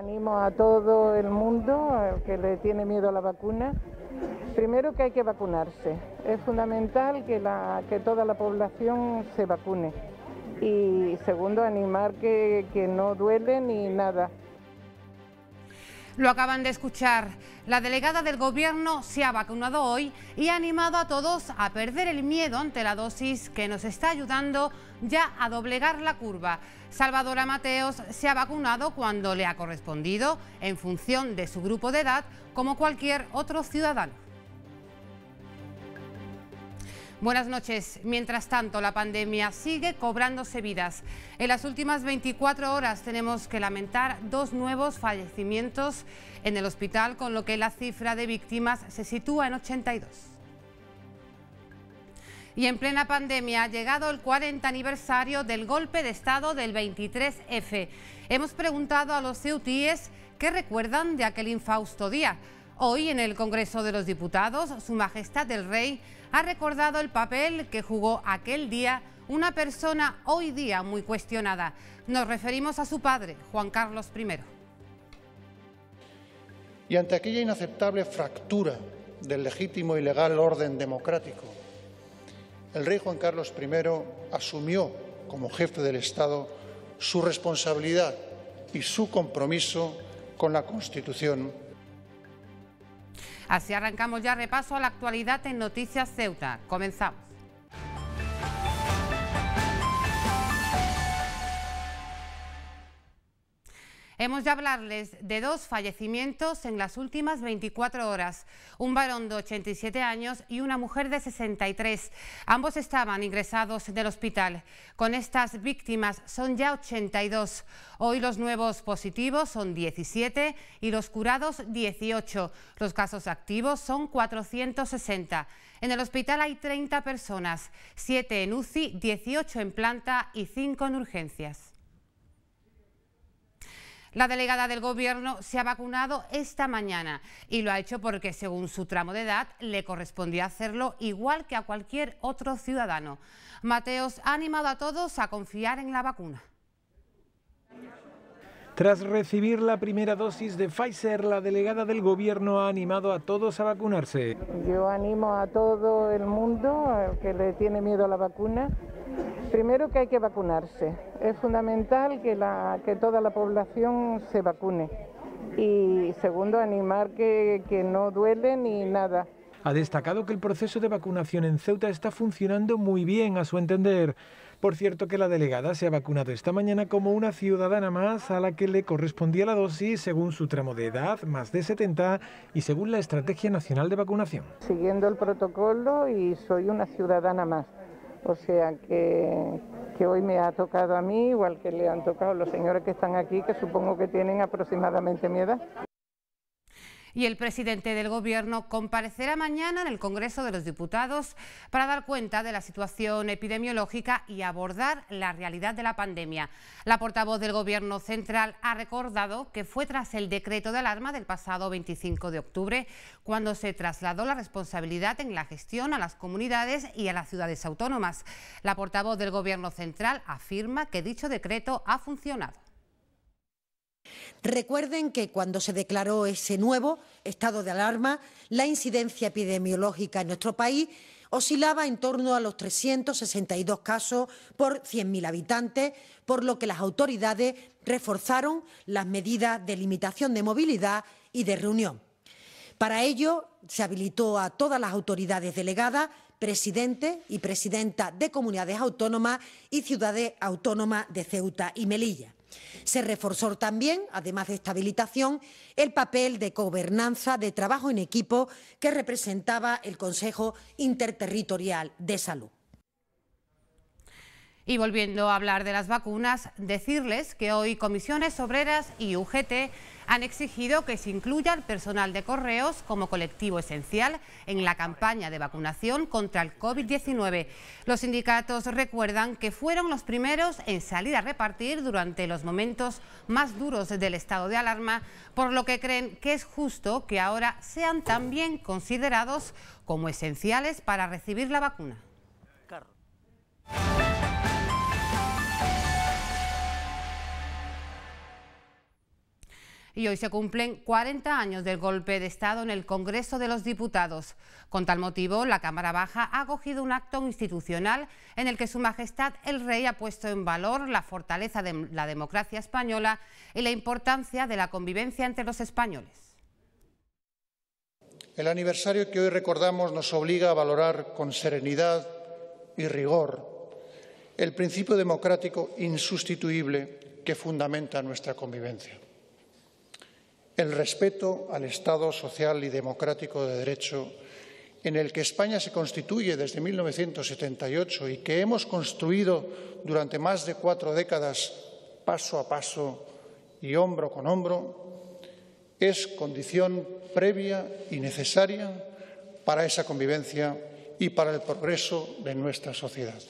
animo a todo el mundo eh, que le tiene miedo a la vacuna. Primero que hay que vacunarse. Es fundamental que, la, que toda la población se vacune. Y segundo, animar que, que no duele ni nada. Lo acaban de escuchar. La delegada del gobierno se ha vacunado hoy y ha animado a todos a perder el miedo ante la dosis que nos está ayudando ya a doblegar la curva. Salvadora Mateos se ha vacunado cuando le ha correspondido, en función de su grupo de edad, como cualquier otro ciudadano. Buenas noches. Mientras tanto, la pandemia sigue cobrándose vidas. En las últimas 24 horas tenemos que lamentar dos nuevos fallecimientos en el hospital, con lo que la cifra de víctimas se sitúa en 82. Y en plena pandemia ha llegado el 40 aniversario del golpe de Estado del 23F. Hemos preguntado a los ceutíes qué recuerdan de aquel infausto día. Hoy, en el Congreso de los Diputados, Su Majestad el Rey ha recordado el papel que jugó aquel día una persona hoy día muy cuestionada. Nos referimos a su padre, Juan Carlos I. Y ante aquella inaceptable fractura del legítimo y legal orden democrático, el rey Juan Carlos I asumió como jefe del Estado su responsabilidad y su compromiso con la Constitución Así arrancamos ya repaso a la actualidad en Noticias Ceuta. Comenzamos. Hemos de hablarles de dos fallecimientos en las últimas 24 horas, un varón de 87 años y una mujer de 63. Ambos estaban ingresados del hospital. Con estas víctimas son ya 82. Hoy los nuevos positivos son 17 y los curados 18. Los casos activos son 460. En el hospital hay 30 personas, 7 en UCI, 18 en planta y 5 en urgencias. La delegada del Gobierno se ha vacunado esta mañana y lo ha hecho porque, según su tramo de edad, le correspondía hacerlo igual que a cualquier otro ciudadano. Mateos ha animado a todos a confiar en la vacuna. Tras recibir la primera dosis de Pfizer, la delegada del gobierno ha animado a todos a vacunarse. Yo animo a todo el mundo que le tiene miedo a la vacuna Primero que hay que vacunarse. Es fundamental que, toda la población se vacune. Y segundo, animar que, que no duele ni nada. Ha destacado que el proceso de vacunación en Ceuta está funcionando muy bien, a su entender. Por cierto, que la delegada se ha vacunado esta mañana como una ciudadana más a la que le correspondía la dosis según su tramo de edad, más de 70, y según la Estrategia Nacional de Vacunación. Siguiendo el protocolo y soy una ciudadana más. O sea que, que, hoy me ha tocado a mí, igual que le han tocado los señores que están aquí, que supongo que tienen aproximadamente mi edad y el presidente del Gobierno comparecerá mañana en el Congreso de los Diputados para dar cuenta de la situación epidemiológica y abordar la realidad de la pandemia. La portavoz del Gobierno central ha recordado que fue tras el decreto de alarma del pasado 25 de octubre cuando se trasladó la responsabilidad en la gestión a las comunidades y a las ciudades autónomas. La portavoz del Gobierno central afirma que dicho decreto ha funcionado. Recuerden que cuando se declaró ese nuevo estado de alarma, la incidencia epidemiológica en nuestro país oscilaba en torno a los 362 casos por 100.000 habitantes, por lo que las autoridades reforzaron las medidas de limitación de movilidad y de reunión. Para ello, se habilitó a todas las autoridades delegadas, presidentes y presidentas de comunidades autónomas y ciudades autónomas de Ceuta y Melilla. Se reforzó también, además de esta habilitación, el papel de gobernanza de trabajo en equipo que representaba el Consejo Interterritorial de Salud. Y volviendo a hablar de las vacunas, decirles que hoy comisiones obreras y UGT han exigido que se incluya al personal de correos como colectivo esencial en la campaña de vacunación contra el COVID-19. Los sindicatos recuerdan que fueron los primeros en salir a repartir durante los momentos más duros del estado de alarma, por lo que creen que es justo que ahora sean también considerados como esenciales para recibir la vacuna. y hoy se cumplen 40 años del golpe de Estado en el Congreso de los Diputados. Con tal motivo, la Cámara Baja ha acogido un acto institucional en el que Su Majestad el Rey ha puesto en valor la fortaleza de la democracia española y la importancia de la convivencia entre los españoles. El aniversario que hoy recordamos nos obliga a valorar con serenidad y rigor el principio democrático insustituible que fundamenta nuestra convivencia el respeto al Estado social y democrático de derecho en el que España se constituye desde 1978 y que hemos construido durante más de cuatro décadas paso a paso y hombro con hombro, es condición previa y necesaria para esa convivencia y para el progreso de nuestra sociedad.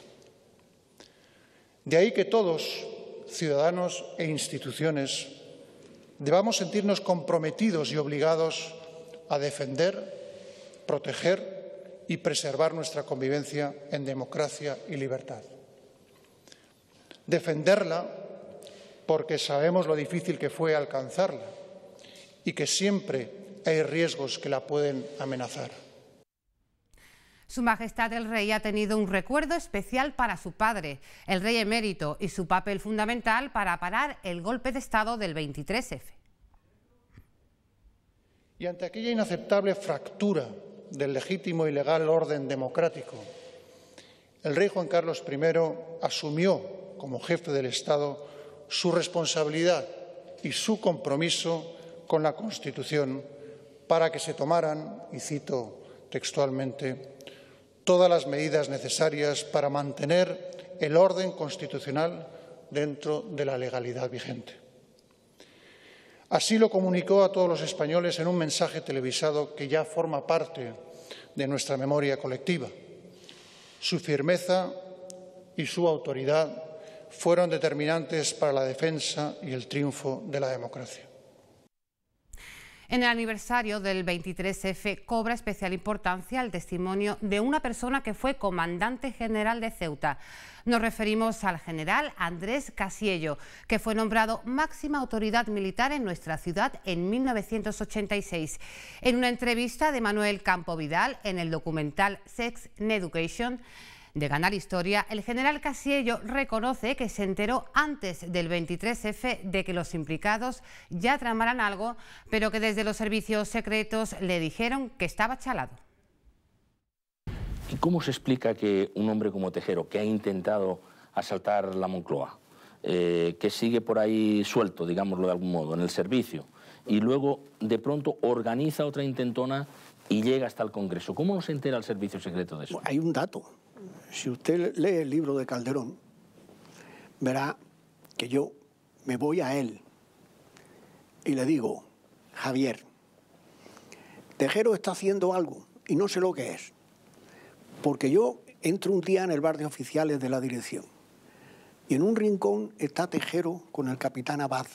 De ahí que todos, ciudadanos e instituciones, debamos sentirnos comprometidos y obligados a defender, proteger y preservar nuestra convivencia en democracia y libertad. Defenderla porque sabemos lo difícil que fue alcanzarla y que siempre hay riesgos que la pueden amenazar. Su Majestad el Rey ha tenido un recuerdo especial para su padre, el rey emérito, y su papel fundamental para parar el golpe de Estado del 23F. Y ante aquella inaceptable fractura del legítimo y legal orden democrático, el rey Juan Carlos I asumió como jefe del Estado su responsabilidad y su compromiso con la Constitución para que se tomaran, y cito textualmente, todas las medidas necesarias para mantener el orden constitucional dentro de la legalidad vigente. Así lo comunicó a todos los españoles en un mensaje televisado que ya forma parte de nuestra memoria colectiva. Su firmeza y su autoridad fueron determinantes para la defensa y el triunfo de la democracia. En el aniversario del 23F cobra especial importancia el testimonio de una persona que fue comandante general de Ceuta. Nos referimos al general Andrés Casiello, que fue nombrado máxima autoridad militar en nuestra ciudad en 1986. En una entrevista de Manuel Campo Vidal en el documental Sex and Education, de ganar historia, el general Casiello reconoce que se enteró antes del 23F de que los implicados ya tramaran algo, pero que desde los servicios secretos le dijeron que estaba chalado. ¿Y cómo se explica que un hombre como Tejero, que ha intentado asaltar la Moncloa, eh, que sigue por ahí suelto, digámoslo de algún modo, en el servicio, y luego de pronto organiza otra intentona y llega hasta el Congreso. ¿Cómo no se entera el Servicio Secreto de eso? Hay un dato si usted lee el libro de Calderón, verá que yo me voy a él y le digo, Javier, Tejero está haciendo algo y no sé lo que es, porque yo entro un día en el bar de oficiales de la dirección y en un rincón está Tejero con el capitán Abad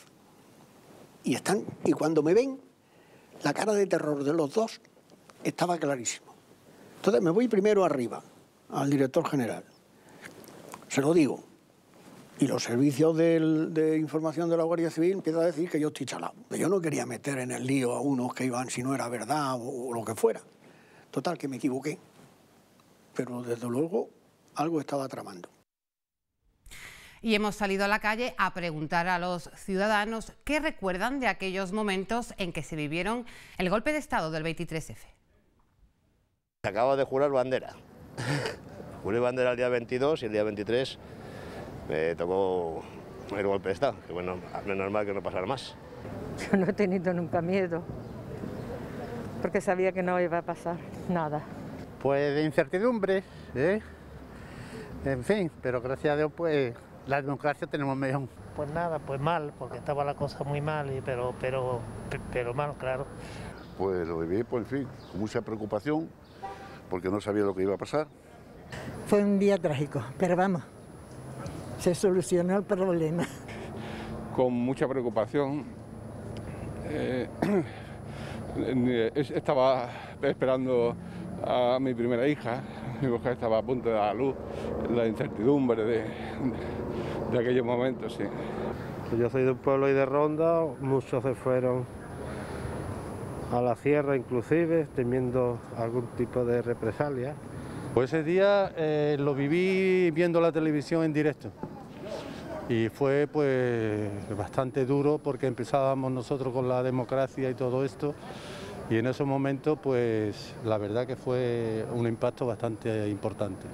y están y cuando me ven la cara de terror de los dos estaba clarísimo. Entonces me voy primero arriba al director general. Se lo digo. Y los servicios de información de la Guardia Civil empiezan a decir que yo estoy chalado. Que yo no quería meter en el lío a unos que iban si no era verdad o, lo que fuera. Total, que me equivoqué. Pero desde luego algo estaba tramando y hemos salido a la calle a preguntar a los ciudadanos qué recuerdan de aquellos momentos en que se vivieron el golpe de Estado del 23F. Se acaba de jurar bandera Julio Bandera el día 22 y el día 23 me tocó el golpe de Estado, que bueno, menos mal que no pasara más. Yo no he tenido nunca miedo, porque sabía que no iba a pasar nada. Pues de incertidumbre, ¿eh? en fin, pero gracias a Dios pues la democracia tenemos mejor. Pues nada, pues mal, porque estaba la cosa muy mal, pero, pero, pero mal, claro. Pues lo viví pues en fin, con mucha preocupación, porque no sabía lo que iba a pasar. Fue un día trágico, pero vamos, se solucionó el problema. Con mucha preocupación. Eh, estaba esperando a mi primera hija, mi mujer estaba a punto de dar a luz, la incertidumbre de, aquellos momentos, sí. Pues yo soy de un pueblo y de Ronda, muchos se fueron a la sierra inclusive, temiendo algún tipo de represalia. Pues ese día eh, lo viví viendo la televisión en directo y fue pues bastante duro porque empezábamos nosotros con la democracia y todo esto y en esos momentos pues la verdad que fue un impacto bastante importante.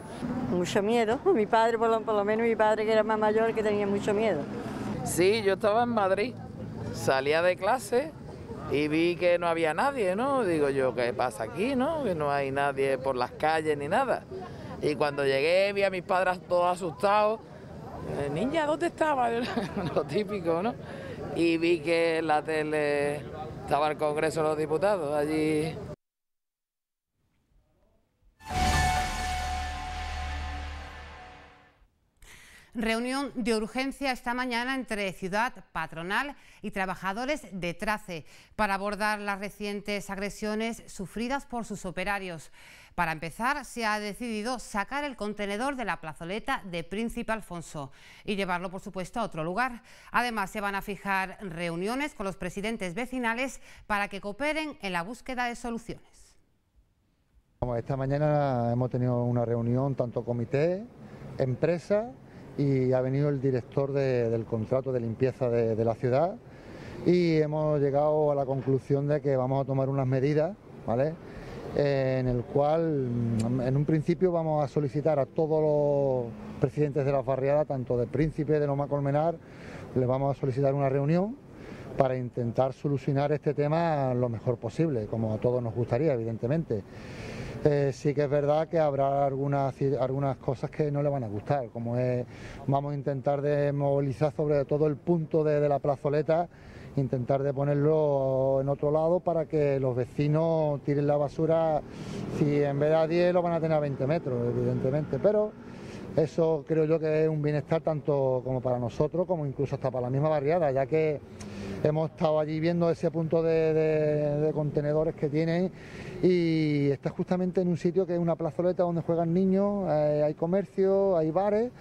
Mucho miedo, mi padre por por lo menos mi padre que era más mayor que tenía mucho miedo. Sí, yo estaba en Madrid, salía de clase y vi que no había nadie, ¿no? Digo yo, ¿qué pasa aquí, no? Que no hay nadie por las calles ni nada. Y cuando llegué vi a mis padres todos asustados. Eh, Niña, ¿dónde estaba? Lo típico, ¿no? Y vi que en la tele estaba el Congreso de los Diputados, allí Reunión de urgencia esta mañana entre Ciudad, Patronal y trabajadores de Trace para abordar las recientes agresiones sufridas por sus operarios. Para empezar, se ha decidido sacar el contenedor de la plazoleta de Príncipe Alfonso y llevarlo, por supuesto, a otro lugar. Además, se van a fijar reuniones con los presidentes vecinales para que cooperen en la búsqueda de soluciones esta mañana hemos tenido una reunión tanto comité, empresa y ha venido el director del contrato de limpieza de, la ciudad y hemos llegado a la conclusión de que vamos a tomar unas medidas, ¿vale? Eh, en el cual, mm, en un principio, vamos a solicitar a todos los presidentes de las barriadas, tanto de Príncipe, de Loma Colmenar, les vamos a solicitar una reunión para intentar solucionar este tema lo mejor posible, como a todos nos gustaría, evidentemente. Eh, sí que es verdad que habrá algunas, algunas cosas que no le van a gustar, como es, vamos a intentar de movilizar sobre todo el punto de, de la plazoleta, intentar de ponerlo en otro lado para que los vecinos tiren la basura, si en vez de a 10 lo van a tener a 20 metros, evidentemente, pero eso creo yo que es un bienestar tanto como para nosotros como incluso hasta para la misma barriada, ya que Hemos estado allí viendo ese punto de, contenedores que tienen y está justamente en un sitio que es una plazoleta donde juegan niños, eh, hay comercio, hay bares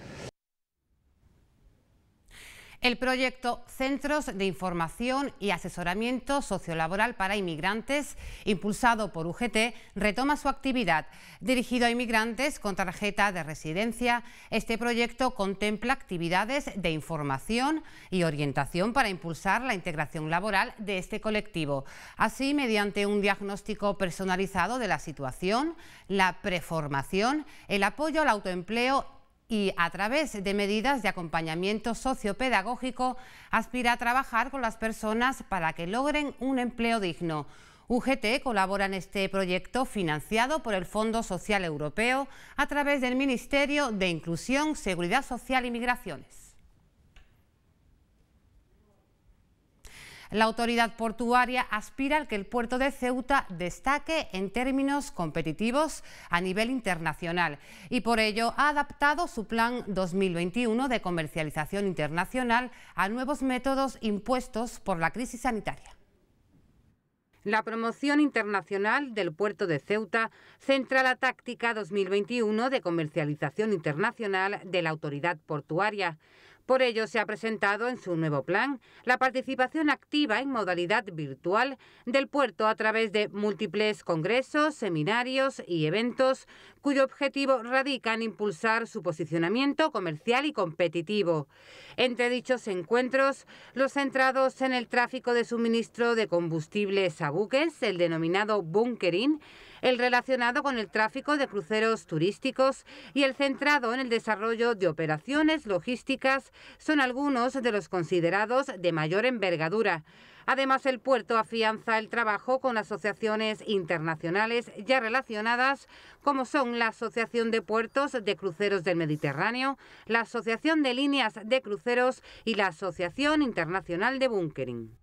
el proyecto Centros de Información y Asesoramiento Sociolaboral para Inmigrantes, impulsado por UGT, retoma su actividad. Dirigido a inmigrantes con tarjeta de residencia, este proyecto contempla actividades de información y orientación para impulsar la integración laboral de este colectivo. Así, mediante un diagnóstico personalizado de la situación, la preformación, el apoyo al autoempleo y a través de medidas de acompañamiento sociopedagógico aspira a trabajar con las personas para que logren un empleo digno. UGT colabora en este proyecto financiado por el Fondo Social Europeo a través del Ministerio de Inclusión, Seguridad Social y Migraciones. La autoridad portuaria aspira al que el puerto de Ceuta destaque en términos competitivos a nivel internacional y por ello ha adaptado su plan 2021 de comercialización internacional a nuevos métodos impuestos por la crisis sanitaria. La promoción internacional del puerto de Ceuta centra la táctica 2021 de comercialización internacional de la autoridad portuaria. Por ello, se ha presentado en su nuevo plan la participación activa en modalidad virtual del puerto a través de múltiples congresos, seminarios y eventos cuyo objetivo radica en impulsar su posicionamiento comercial y competitivo. Entre dichos encuentros, los centrados en el tráfico de suministro de combustibles a buques, el denominado bunkering, el relacionado con el tráfico de cruceros turísticos y el centrado en el desarrollo de operaciones logísticas son algunos de los considerados de mayor envergadura. Además, el puerto afianza el trabajo con asociaciones internacionales ya relacionadas, como son la Asociación de Puertos de Cruceros del Mediterráneo, la Asociación de Líneas de Cruceros y la Asociación Internacional de Bunkering.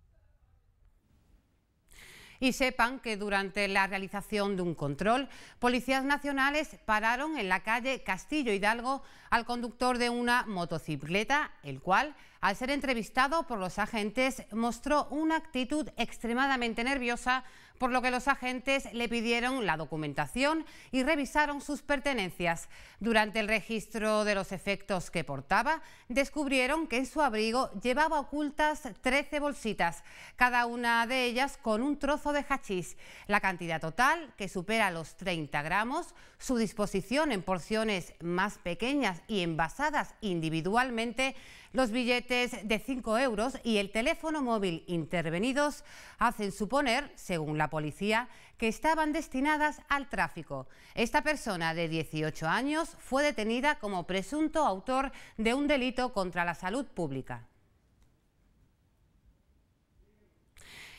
Y sepan que durante la realización de un control, policías nacionales pararon en la calle Castillo Hidalgo al conductor de una motocicleta, el cual, al ser entrevistado por los agentes, mostró una actitud extremadamente nerviosa por lo que los agentes le pidieron la documentación y revisaron sus pertenencias. Durante el registro de los efectos que portaba, descubrieron que en su abrigo llevaba ocultas 13 bolsitas, cada una de ellas con un trozo de hachís. La cantidad total, que supera los 30 gramos, su disposición en porciones más pequeñas y envasadas individualmente, los billetes de 5 euros y el teléfono móvil intervenidos hacen suponer, según la policía, que estaban destinadas al tráfico. Esta persona de 18 años fue detenida como presunto autor de un delito contra la salud pública.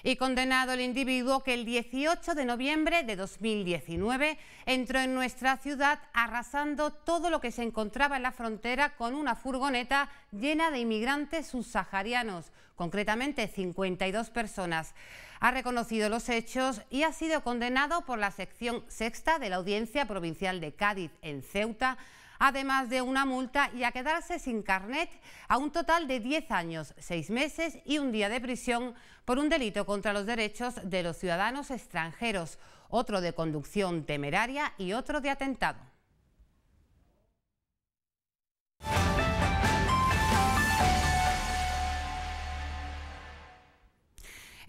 y condenado el individuo que el 18 de noviembre de 2019 entró en nuestra ciudad arrasando todo lo que se encontraba en la frontera con una furgoneta llena de inmigrantes subsaharianos, concretamente 52 personas. Ha reconocido los hechos y ha sido condenado por la sección sexta de la Audiencia Provincial de Cádiz en Ceuta además de una multa y a quedarse sin carnet a un total de 10 años, 6 meses y un día de prisión por un delito contra los derechos de los ciudadanos extranjeros, otro de conducción temeraria y otro de atentado.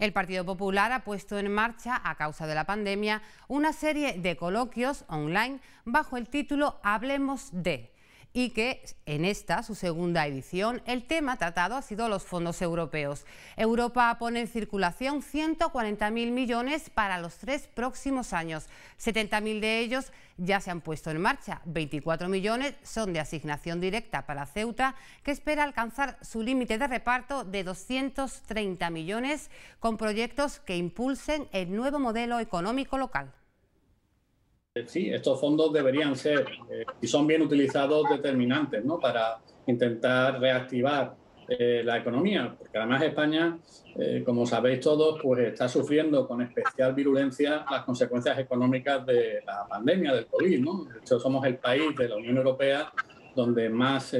El Partido Popular ha puesto en marcha, a causa de la pandemia, una serie de coloquios online bajo el título Hablemos de y que en esta, su segunda edición, el tema tratado ha sido los fondos europeos. Europa pone en circulación 140.000 millones para los tres próximos años. 70.000 de ellos ya se han puesto en marcha. 24 millones son de asignación directa para Ceuta, que espera alcanzar su límite de reparto de 230 millones con proyectos que impulsen el nuevo modelo económico local. Eh, sí, estos fondos deberían ser, eh, y son bien utilizados, determinantes ¿no? para intentar reactivar eh, la economía, porque además España, como sabéis todos, pues está sufriendo con especial virulencia las consecuencias económicas de la pandemia del COVID. ¿no? De hecho, somos el país de la Unión Europea donde más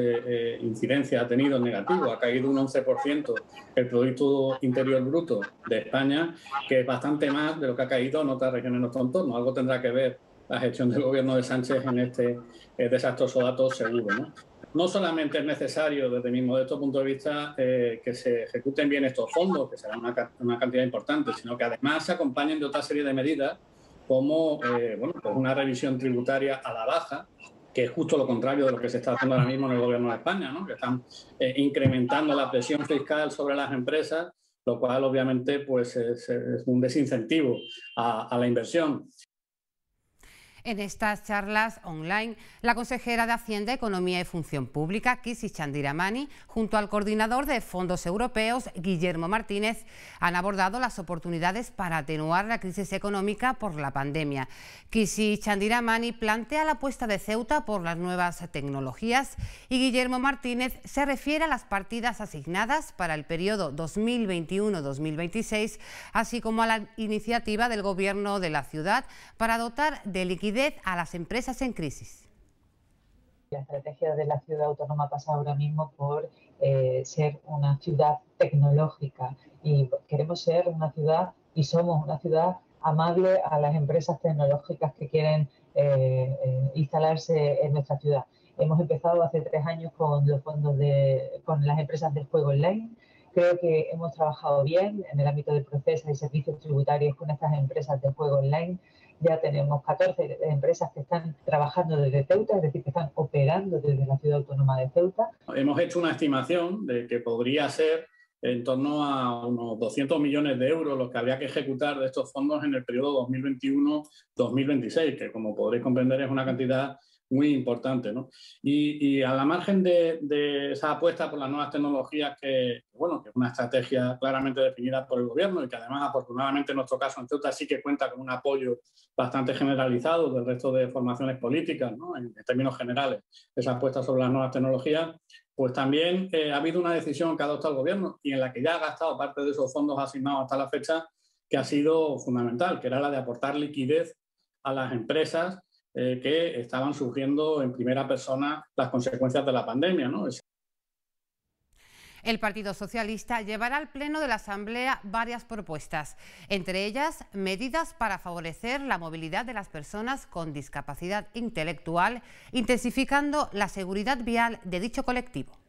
incidencia ha tenido en negativo. Ha caído un 11% el Producto Interior Bruto de España, que es bastante más de lo que ha caído en otras regiones de nuestro entorno. Algo tendrá que ver la gestión del gobierno de Sánchez en este eh, desastroso dato seguro. ¿no? no solamente es necesario, desde mi modesto punto de vista, eh, que se ejecuten bien estos fondos, que será una, cantidad importante, sino que además se acompañen de otra serie de medidas, como eh, bueno, pues una revisión tributaria a la baja, que es justo lo contrario de lo que se está haciendo ahora mismo en el Gobierno de España, que están incrementando la presión fiscal sobre las empresas, lo cual obviamente pues, es, un desincentivo a, a la inversión. En estas charlas online, la consejera de Hacienda, Economía y Función Pública, Kisi Chandiramani, junto al coordinador de fondos europeos, Guillermo Martínez, han abordado las oportunidades para atenuar la crisis económica por la pandemia. Kisi Chandiramani plantea la apuesta de Ceuta por las nuevas tecnologías y Guillermo Martínez se refiere a las partidas asignadas para el periodo 2021-2026, así como a la iniciativa del Gobierno de la ciudad para dotar de liquidez a las empresas en crisis. La estrategia de la ciudad autónoma pasa ahora mismo por eh, ser una ciudad tecnológica y queremos ser una ciudad y somos una ciudad amable a las empresas tecnológicas que quieren eh, eh, instalarse en nuestra ciudad. Hemos empezado hace tres años con los fondos de, con las empresas de juego online. Creo que hemos trabajado bien en el ámbito de procesos y servicios tributarios con estas empresas de juego online. Ya tenemos 14 empresas que están trabajando desde Ceuta, es decir, que están operando desde la ciudad autónoma de Ceuta. Hemos hecho una estimación de que podría ser en torno a unos 200 millones de euros los que habría que ejecutar de estos fondos en el periodo 2021-2026, que como podréis comprender es una cantidad muy importante. ¿no? Y, a la margen de, de, esa apuesta por las nuevas tecnologías, que, bueno, que es una estrategia claramente definida por el gobierno y que además, afortunadamente, en nuestro caso, en Ceuta sí que cuenta con un apoyo bastante generalizado del resto de formaciones políticas, ¿no? en, términos generales, esa apuesta sobre las nuevas tecnologías, pues también eh, ha habido una decisión que ha adoptado el gobierno y en la que ya ha gastado parte de esos fondos asignados hasta la fecha, que ha sido fundamental, que era la de aportar liquidez a las empresas eh, que estaban surgiendo en primera persona las consecuencias de la pandemia. El Partido Socialista llevará al Pleno de la Asamblea varias propuestas, entre ellas medidas para favorecer la movilidad de las personas con discapacidad intelectual, intensificando la seguridad vial de dicho colectivo.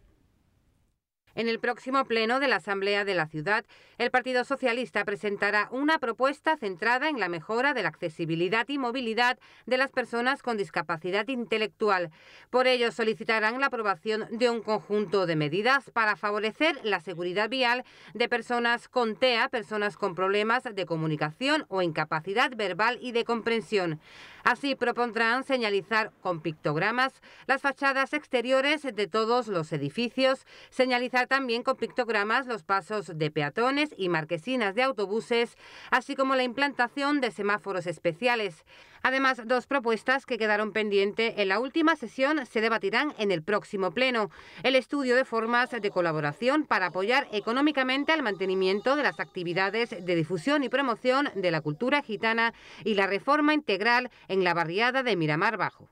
En el próximo pleno de la Asamblea de la Ciudad, el Partido Socialista presentará una propuesta centrada en la mejora de la accesibilidad y movilidad de las personas con discapacidad intelectual. Por ello, solicitarán la aprobación de un conjunto de medidas para favorecer la seguridad vial de personas con TEA, personas con problemas de comunicación o incapacidad verbal y de comprensión. Así propondrán señalizar con pictogramas las fachadas exteriores de todos los edificios, señalizar también con pictogramas los pasos de peatones y marquesinas de autobuses, así como la implantación de semáforos especiales. Además, dos propuestas que quedaron pendientes en la última sesión se debatirán en el próximo Pleno. El estudio de formas de colaboración para apoyar económicamente al mantenimiento de las actividades de difusión y promoción de la cultura gitana y la reforma integral en la barriada de Miramar Bajo.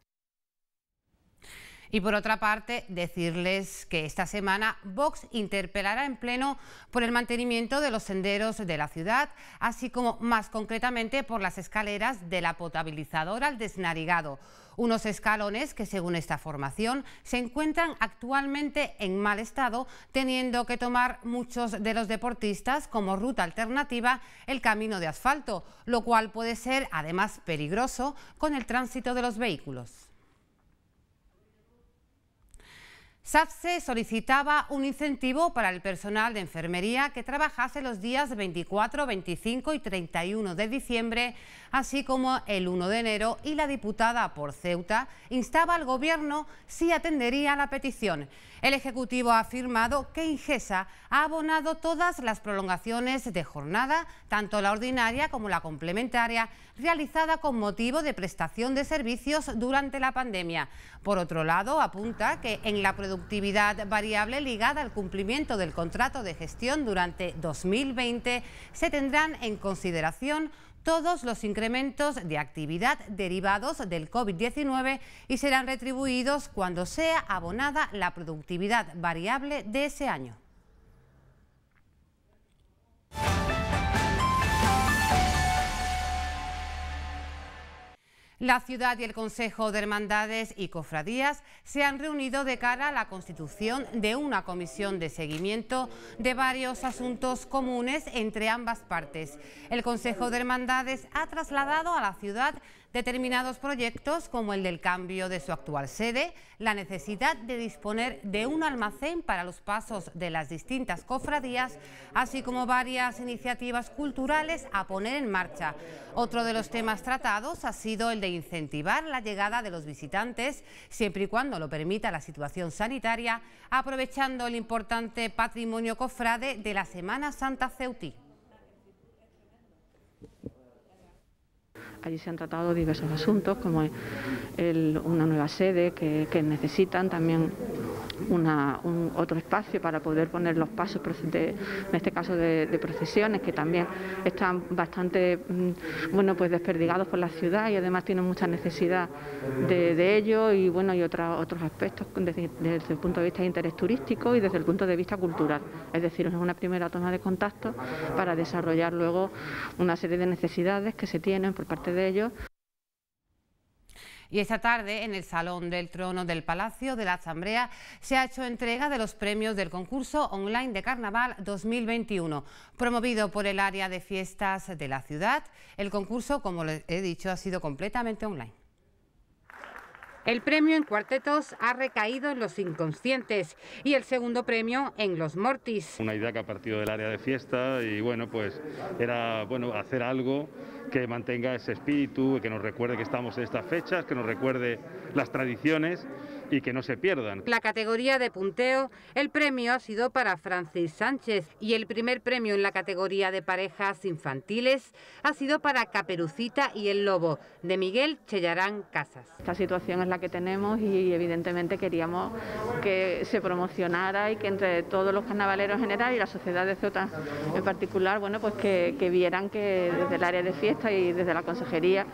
Y por otra parte, decirles que esta semana Vox interpelará en pleno por el mantenimiento de los senderos de la ciudad, así como más concretamente por las escaleras de la potabilizadora al desnarigado unos escalones que según esta formación se encuentran actualmente en mal estado, teniendo que tomar muchos de los deportistas como ruta alternativa el camino de asfalto, lo cual puede ser además peligroso con el tránsito de los vehículos. SAFSE solicitaba un incentivo para el personal de enfermería que trabajase los días 24, 25 y 31 de diciembre, así como el 1 de enero, y la diputada por Ceuta instaba al Gobierno si atendería la petición. El Ejecutivo ha afirmado que Ingesa ha abonado todas las prolongaciones de jornada, tanto la ordinaria como la complementaria, realizada con motivo de prestación de servicios durante la pandemia. Por otro lado, apunta que en la productividad variable ligada al cumplimiento del contrato de gestión durante 2020 se tendrán en consideración todos los incrementos de actividad derivados del COVID-19 y serán retribuidos cuando sea abonada la productividad variable de ese año. La ciudad y el Consejo de Hermandades y Cofradías se han reunido de cara a la constitución de una comisión de seguimiento de varios asuntos comunes entre ambas partes. El Consejo de Hermandades ha trasladado a la ciudad Determinados proyectos, como el del cambio de su actual sede, la necesidad de disponer de un almacén para los pasos de las distintas cofradías, así como varias iniciativas culturales a poner en marcha. Otro de los temas tratados ha sido el de incentivar la llegada de los visitantes, siempre y cuando lo permita la situación sanitaria, aprovechando el importante patrimonio cofrade de la Semana Santa Ceutí. Allí se han tratado diversos asuntos, como una nueva sede que, necesitan, también un, otro espacio para poder poner los pasos, de, en este caso de, procesiones, que también están bastante mm, bueno pues desperdigados por la ciudad y además tienen mucha necesidad de, ello y bueno y otros aspectos desde, el punto de vista de interés turístico y desde el punto de vista cultural. Es decir, es una primera toma de contacto para desarrollar luego una serie de necesidades que se tienen por parte y esta tarde, en el Salón del Trono del Palacio de la Asamblea, se ha hecho entrega de los premios del concurso online de Carnaval 2021, promovido por el área de fiestas de la ciudad. El concurso, como les he dicho, ha sido completamente online. El premio en cuartetos ha recaído en los inconscientes y el segundo premio en los mortis. Una idea que ha partido del área de fiesta y bueno, pues era bueno hacer algo que mantenga ese espíritu, que nos recuerde que estamos en estas fechas, que nos recuerde las tradiciones y que no se pierdan. La categoría de punteo, el premio ha sido para Francis Sánchez y el primer premio en la categoría de parejas infantiles ha sido para Caperucita y el Lobo, de Miguel Chellarán Casas. Esta situación es la que tenemos y evidentemente queríamos que se promocionara y que entre todos los carnavaleros en general y la sociedad de Ceuta en particular, bueno, pues que, que vieran que desde el área de fiesta y desde la consejería,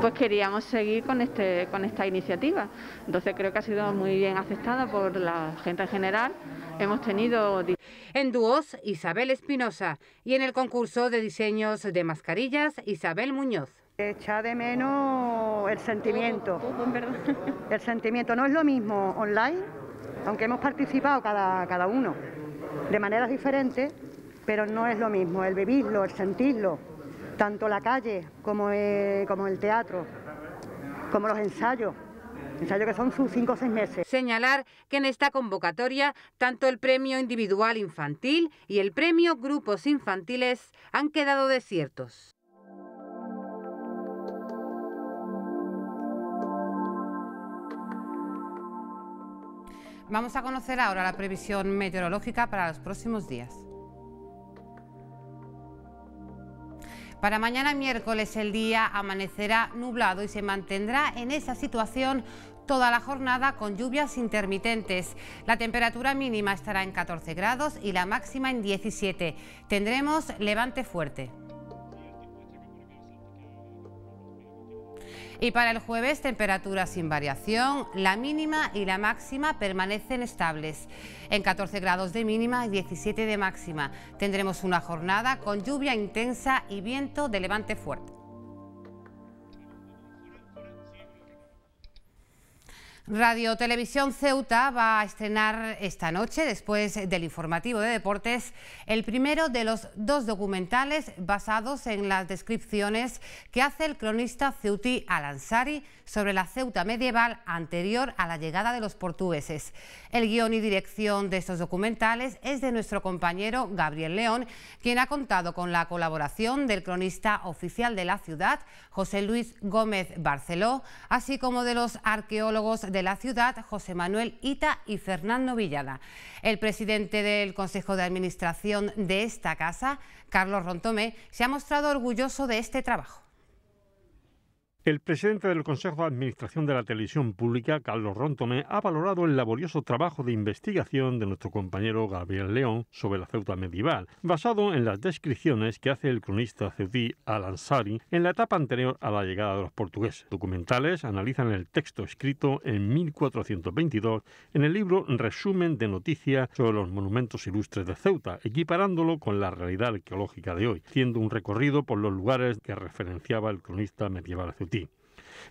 pues queríamos seguir con, este, con esta iniciativa. Entonces creo que ha sido muy bien aceptada por la gente en general. Hemos tenido... En dúos, Isabel Espinosa y en el concurso de diseños de mascarillas, Isabel Muñoz. Echa de menos el sentimiento. Oh, oh, oh, el sentimiento no es lo mismo online, aunque hemos participado cada, cada uno de maneras diferentes, pero no es lo mismo el vivirlo, el sentirlo, tanto la calle como eh, como el teatro, como los ensayos que son sus cinco o seis meses. Señalar que en esta convocatoria, tanto el premio individual infantil y el premio grupos infantiles han quedado desiertos. Vamos a conocer ahora la previsión meteorológica para los próximos días. Para mañana miércoles el día amanecerá nublado y se mantendrá en esa situación toda la jornada con lluvias intermitentes. La temperatura mínima estará en 14 grados y la máxima en 17. Tendremos levante fuerte. Y para el jueves, temperatura sin variación, la mínima y la máxima permanecen estables. En 14 grados de mínima y 17 de máxima. Tendremos una jornada con lluvia intensa y viento de levante fuerte. Radio Televisión Ceuta va a estrenar esta noche, después del informativo de deportes, el primero de los dos documentales basados en las descripciones que hace el cronista ceuti Alansari sobre la Ceuta medieval anterior a la llegada de los portugueses. El guión y dirección de estos documentales es de nuestro compañero Gabriel León, quien ha contado con la colaboración del cronista oficial de la ciudad, José Luis Gómez Barceló, así como de los arqueólogos de la ciudad, José Manuel Ita y Fernando Villada. El presidente del Consejo de Administración de esta casa, Carlos Rontomé, se ha mostrado orgulloso de este trabajo. El presidente del Consejo de Administración de la Televisión Pública, Carlos rontome ha valorado el laborioso trabajo de investigación de nuestro compañero Gabriel León sobre la Ceuta medieval, basado en las descripciones que hace el cronista ceutí Al-Ansari en la etapa anterior a la llegada de los portugueses. Documentales analizan el texto escrito en 1422 en el libro Resumen de noticias sobre los monumentos ilustres de Ceuta, equiparándolo con la realidad arqueológica de hoy, haciendo un recorrido por los lugares que referenciaba el cronista medieval ceutí.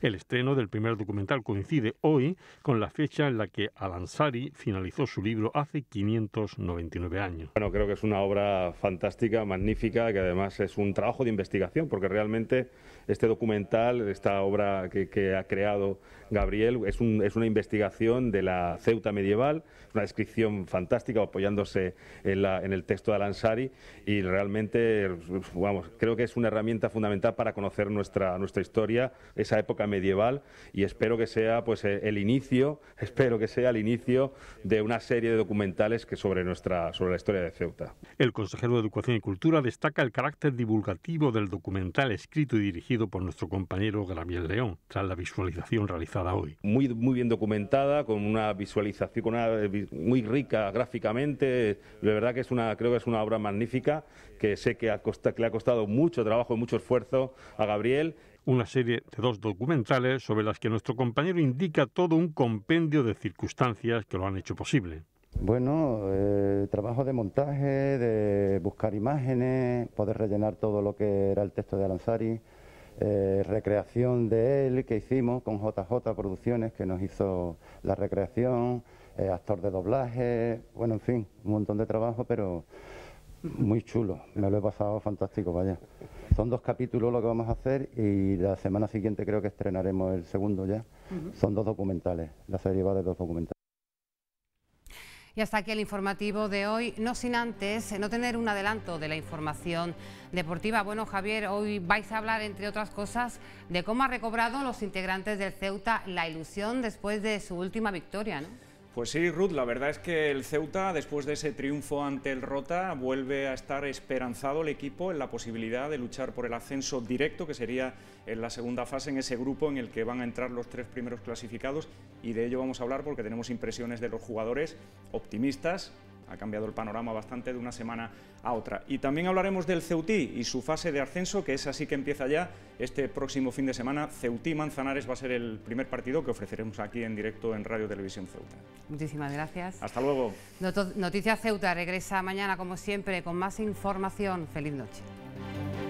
El estreno del primer documental coincide hoy con la fecha en la que Alansari finalizó su libro hace 599 años. Bueno, creo que es una obra fantástica, magnífica, que además es un trabajo de investigación, porque realmente este documental, esta obra que, ha creado Gabriel, es, es una investigación de la Ceuta medieval, una descripción fantástica apoyándose en, el texto de Alansari y realmente, vamos, creo que es una herramienta fundamental para conocer nuestra, nuestra historia, esa época medieval y espero que sea pues eh, el inicio, espero que sea el inicio de una serie de documentales que sobre nuestra sobre la historia de Ceuta. El consejero de Educación y Cultura destaca el carácter divulgativo del documental escrito y dirigido por nuestro compañero Gabriel León tras la visualización realizada hoy. Muy muy bien documentada con una visualización con una, eh, muy rica gráficamente, de verdad que es una creo que es una obra magnífica que sé que le ha costado mucho trabajo y mucho esfuerzo a Gabriel una serie de dos documentales sobre las que nuestro compañero indica todo un compendio de circunstancias que lo han hecho posible. Bueno, eh, trabajo de montaje, de buscar imágenes, poder rellenar todo lo que era el texto de Alanzari, eh, recreación de él que hicimos con JJ Producciones que nos hizo la recreación, eh, actor de doblaje, bueno, en fin, un montón de trabajo, pero muy chulo. Me lo he pasado fantástico, vaya. Son dos capítulos lo que vamos a hacer y la semana siguiente creo que estrenaremos el segundo ya. Son dos documentales, la serie va de dos documentales. Y hasta aquí el informativo de hoy, no sin antes eh, no tener un adelanto de la información deportiva. Bueno, Javier, hoy vais a hablar, entre otras cosas, de cómo ha recobrado los integrantes del Ceuta la ilusión después de su última victoria, ¿no? Pues sí, Ruth, la verdad es que el Ceuta, después de ese triunfo ante el Rota, vuelve a estar esperanzado el equipo en la posibilidad de luchar por el ascenso directo, que sería en la segunda fase, en ese grupo en el que van a entrar los tres primeros clasificados, y de ello vamos a hablar porque tenemos impresiones de los jugadores optimistas, ha cambiado el panorama bastante de una semana a otra. Y también hablaremos del Ceutí y su fase de ascenso, que es así que empieza ya este próximo fin de semana. Ceutí-Manzanares va a ser el primer partido que ofreceremos aquí en directo en Radio Televisión Ceuta. Muchísimas gracias. Hasta luego. Noticias Ceuta regresa mañana, como siempre, con más información. Feliz noche.